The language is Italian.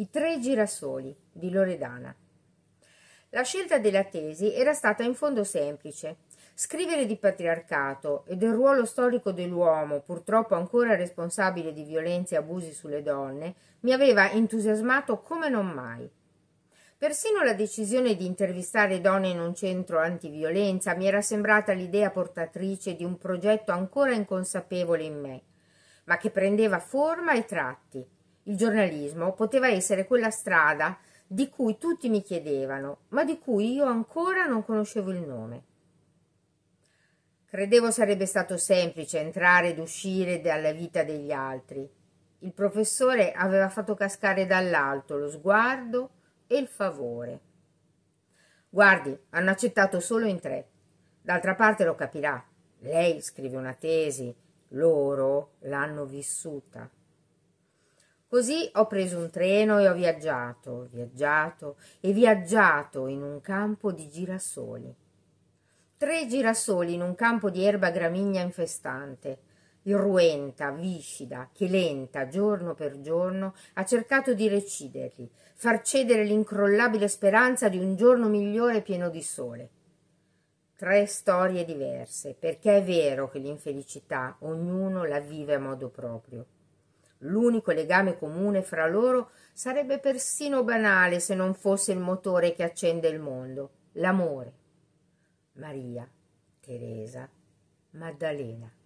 I tre girasoli di Loredana. La scelta della tesi era stata in fondo semplice. Scrivere di patriarcato e del ruolo storico dell'uomo, purtroppo ancora responsabile di violenze e abusi sulle donne, mi aveva entusiasmato come non mai. Persino la decisione di intervistare donne in un centro antiviolenza mi era sembrata l'idea portatrice di un progetto ancora inconsapevole in me, ma che prendeva forma e tratti, il giornalismo poteva essere quella strada di cui tutti mi chiedevano, ma di cui io ancora non conoscevo il nome. Credevo sarebbe stato semplice entrare ed uscire dalla vita degli altri. Il professore aveva fatto cascare dall'alto lo sguardo e il favore. Guardi, hanno accettato solo in tre. D'altra parte lo capirà. Lei scrive una tesi, loro l'hanno vissuta. Così ho preso un treno e ho viaggiato, viaggiato e viaggiato in un campo di girasoli. Tre girasoli in un campo di erba gramigna infestante. Irruenta, viscida, che lenta, giorno per giorno, ha cercato di reciderli, far cedere l'incrollabile speranza di un giorno migliore pieno di sole. Tre storie diverse, perché è vero che l'infelicità ognuno la vive a modo proprio. L'unico legame comune fra loro sarebbe persino banale se non fosse il motore che accende il mondo, l'amore. Maria, Teresa, Maddalena.